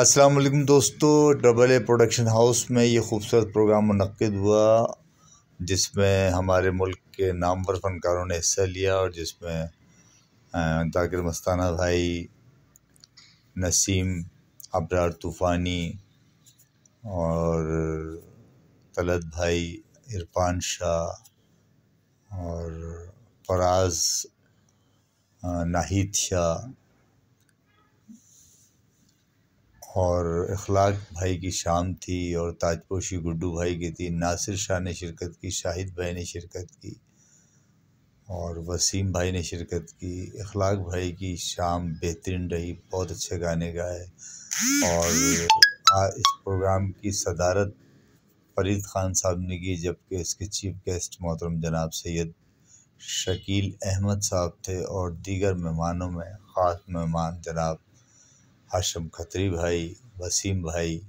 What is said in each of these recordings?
अस्सलाम वालेकुम दोस्तों डबल ए प्रोडक्शन हाउस में ये खूबसूरत प्रोग्राम मनद हुआ जिसमें हमारे मुल्क के नामवर फनकारों ने हिस्सा लिया और जिसमें ताकिर मस्ताना भाई नसीम अबरार तूफ़ानी और तलत भाई इरफान शाह और फराज नाहिद शाह और अखलाक भाई की शाम थी और ताजपोशी गुड्डू भाई की थी नासिर शाह ने शिरकत की शाहिद भाई ने शिरकत की और वसीम भाई ने शिरकत की अखलाक भाई की शाम बेहतरीन रही बहुत अच्छे गाने गाए और इस प्रोग्राम की सदारत फरीद ख़ान साहब ने की जबकि इसके चीफ गेस्ट मोहतरम जनाब सैद शकील अहमद साहब थे और दीगर मेहमानों में ख़ास मेहमान जनाब हाशम खत्री भाई वसीम भाई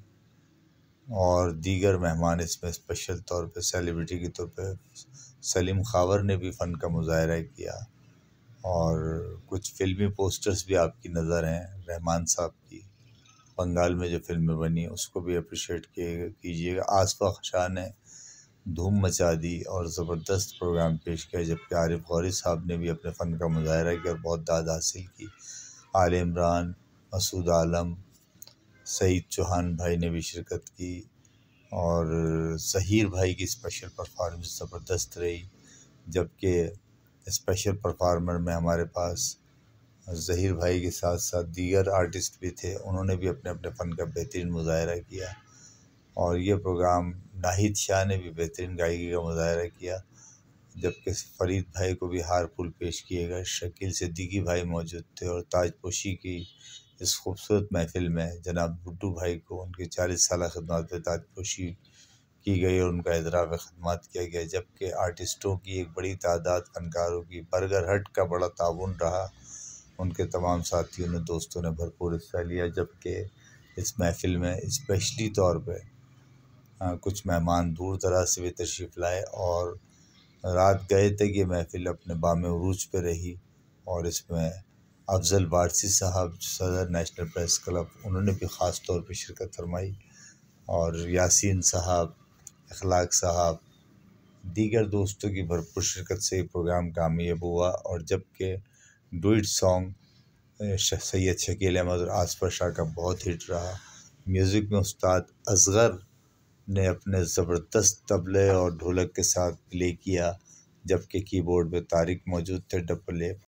और दीगर मेहमान इसमें स्पेशल तौर पे सेलिब्रिटी के तौर पे सलीम खावर ने भी फ़न का मुजाहरा किया और कुछ फिल्मी पोस्टर्स भी आपकी नज़र हैं रहमान साहब की बंगाल में जो फिल्में बनी उसको भी अप्रिशिएट कीजिएगा आसफा खशा ने धूम मचा दी और ज़बरदस्त प्रोग्राम पेश किया जबकि आरिफ गौरी साहब ने भी अपने फ़न का मुजाहरा किया और बहुत दाद हासिल की आल इमरान मसूद आलम सईद चौहान भाई ने भी शिरकत की और सहीर भाई की स्पेशल परफॉर्मेंस ज़बरदस्त रही जबकि स्पेशल परफार्मर में हमारे पास जहीर भाई के साथ साथ दीगर आर्टिस्ट भी थे उन्होंने भी अपने अपने फ़न का बेहतरीन मुजाहरा किया और ये प्रोग्राम नाहिद शाह ने भी बेहतरीन गायकी का मुजाहरा किया जबकि फरीद भाई को भी हार फूल पेश किए गए शकील सिद्दीकी भाई मौजूद थे और ताजपोशी की इस खूबसूरत महफिल में जनाब गुड्डू भाई को उनकी चालीस साल खदमात पर ताजपोशी की गई और उनका इजराब खदमात किया गया जबकि आर्टिस्टों की एक बड़ी तादाद फनकारों की बर्गर हट का बड़ा ताउन रहा उनके तमाम साथियों ने दोस्तों ने भरपूर हिस्सा लिया जबकि इस महफिल में इस्पेशली तौर पर कुछ मेहमान दूर दराज से भी तशरीफ़ लाए और रात गए तक ये महफिल अपने बाम अरूज पर रही और इसमें अफजल बारसी साहब सदर नेशनल प्रेस क्लब उन्होंने भी ख़ास तौर पर शिरकत फरमाई और यासीन साहब अखलाक साहब दीगर दोस्तों की भरपूर शिरकत से प्रोग्राम कामयाब हुआ और जबकि डुइट सॉन्ग सैयद शकील अहमद और आसफर शाह का बहुत हिट रहा म्यूज़िक में उस्ताद असगर ने अपने ज़बरदस्त तबले और ढोलक के साथ प्ले किया जबकि कीबोर्ड में तारिक मौजूद थे डबले